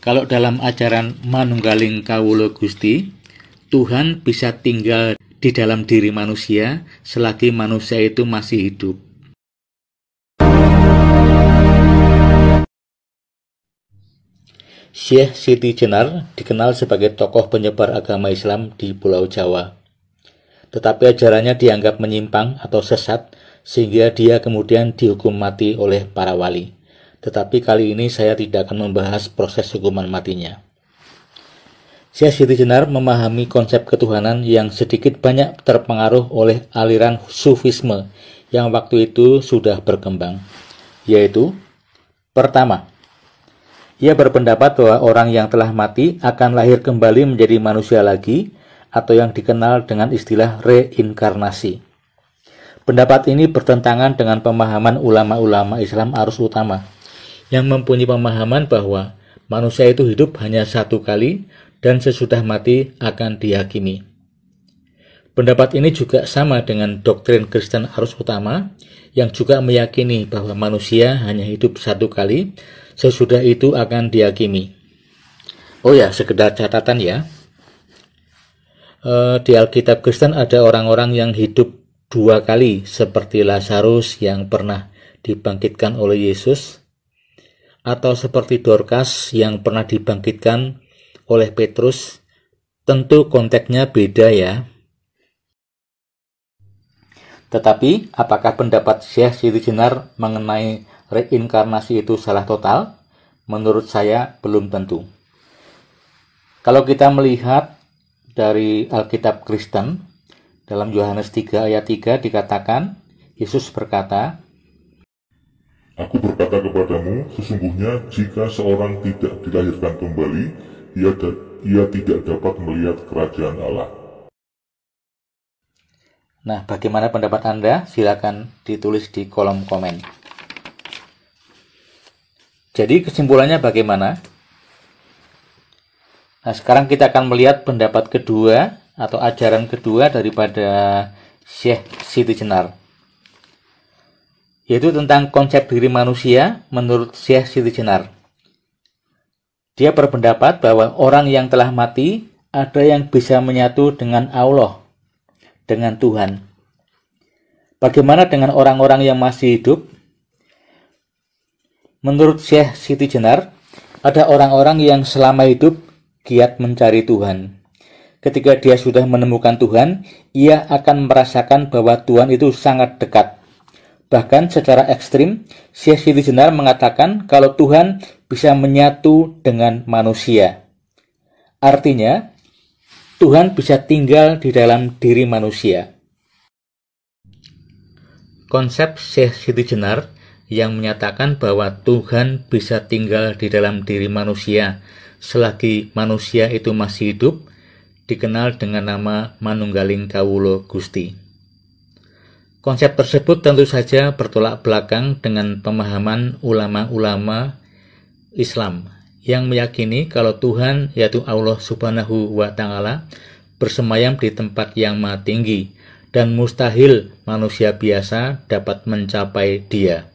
Kalau dalam ajaran Manunggaling Kawulo Gusti, Tuhan bisa tinggal di dalam diri manusia selagi manusia itu masih hidup. Syekh Siti Jenar dikenal sebagai tokoh penyebar agama Islam di Pulau Jawa. Tetapi ajarannya dianggap menyimpang atau sesat sehingga dia kemudian dihukum mati oleh para wali tetapi kali ini saya tidak akan membahas proses hukuman matinya. Saya Siti Jenar memahami konsep ketuhanan yang sedikit banyak terpengaruh oleh aliran sufisme yang waktu itu sudah berkembang, yaitu pertama, ia berpendapat bahwa orang yang telah mati akan lahir kembali menjadi manusia lagi atau yang dikenal dengan istilah reinkarnasi. Pendapat ini bertentangan dengan pemahaman ulama-ulama Islam arus utama, yang mempunyai pemahaman bahwa manusia itu hidup hanya satu kali dan sesudah mati akan dihakimi. Pendapat ini juga sama dengan doktrin Kristen arus utama yang juga meyakini bahwa manusia hanya hidup satu kali, sesudah itu akan dihakimi. Oh ya, sekedar catatan ya. Eh, di Alkitab Kristen ada orang-orang yang hidup dua kali seperti Lazarus yang pernah dibangkitkan oleh Yesus atau seperti Dorcas yang pernah dibangkitkan oleh Petrus, tentu konteksnya beda ya. Tetapi, apakah pendapat Syekh Jenar mengenai reinkarnasi itu salah total? Menurut saya, belum tentu. Kalau kita melihat dari Alkitab Kristen, dalam Yohanes 3 ayat 3 dikatakan, Yesus berkata, Aku berkata kepadamu, sesungguhnya jika seorang tidak dilahirkan kembali, ia, da ia tidak dapat melihat kerajaan Allah. Nah, bagaimana pendapat Anda? Silakan ditulis di kolom komen. Jadi kesimpulannya bagaimana? Nah, sekarang kita akan melihat pendapat kedua atau ajaran kedua daripada Syekh Siti Jenar yaitu tentang konsep diri manusia menurut Syekh Siti Jenar. Dia berpendapat bahwa orang yang telah mati ada yang bisa menyatu dengan Allah, dengan Tuhan. Bagaimana dengan orang-orang yang masih hidup? Menurut Syekh Siti Jenar, ada orang-orang yang selama hidup giat mencari Tuhan. Ketika dia sudah menemukan Tuhan, ia akan merasakan bahwa Tuhan itu sangat dekat Bahkan secara ekstrim, C.S. Lewis mengatakan kalau Tuhan bisa menyatu dengan manusia. Artinya, Tuhan bisa tinggal di dalam diri manusia. Konsep Syekh Siti Jenar yang menyatakan bahwa Tuhan bisa tinggal di dalam diri manusia selagi manusia itu masih hidup, dikenal dengan nama Manunggaling Kawulo Gusti. Konsep tersebut tentu saja bertolak belakang dengan pemahaman ulama-ulama Islam yang meyakini kalau Tuhan yaitu Allah Subhanahu wa taala bersemayam di tempat yang maha tinggi dan mustahil manusia biasa dapat mencapai dia.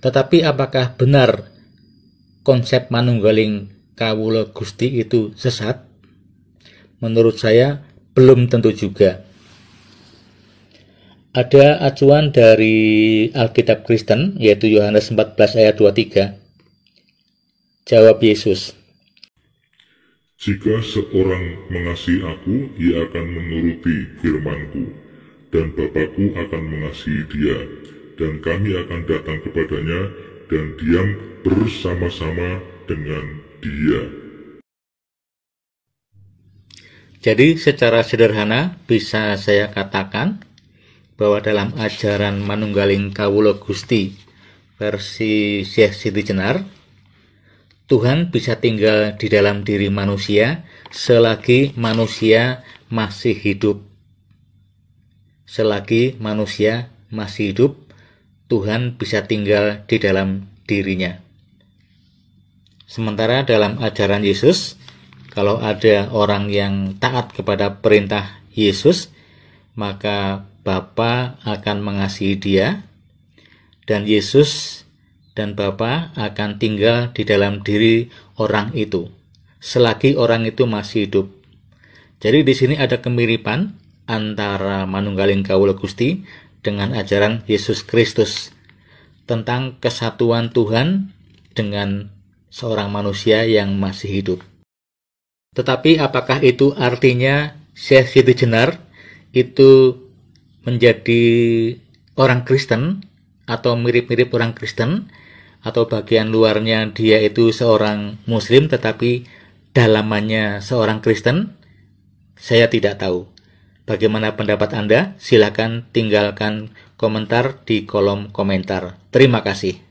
Tetapi apakah benar konsep manunggaling kawula Gusti itu sesat? Menurut saya belum tentu juga. Ada acuan dari Alkitab Kristen, yaitu Yohanes 14 ayat 23. Jawab Yesus, Jika seorang mengasihi aku, ia akan menuruti Firman-Ku dan Bapakku akan mengasihi dia, dan kami akan datang kepadanya dan diam bersama-sama dengan dia. Jadi secara sederhana bisa saya katakan bahwa dalam ajaran manunggaling kawulo Gusti versi Syekh Siti Jenar Tuhan bisa tinggal di dalam diri manusia selagi manusia masih hidup selagi manusia masih hidup Tuhan bisa tinggal di dalam dirinya sementara dalam ajaran Yesus kalau ada orang yang taat kepada perintah Yesus maka Bapa akan mengasihi dia dan Yesus dan Bapa akan tinggal di dalam diri orang itu selagi orang itu masih hidup. Jadi di sini ada kemiripan antara Manunggaling Kaula Gusti dengan ajaran Yesus Kristus tentang kesatuan Tuhan dengan seorang manusia yang masih hidup. Tetapi apakah itu artinya Syekh Siti Jenar itu menjadi orang Kristen atau mirip-mirip orang Kristen atau bagian luarnya dia itu seorang Muslim tetapi dalamannya seorang Kristen? Saya tidak tahu. Bagaimana pendapat Anda? silakan tinggalkan komentar di kolom komentar. Terima kasih.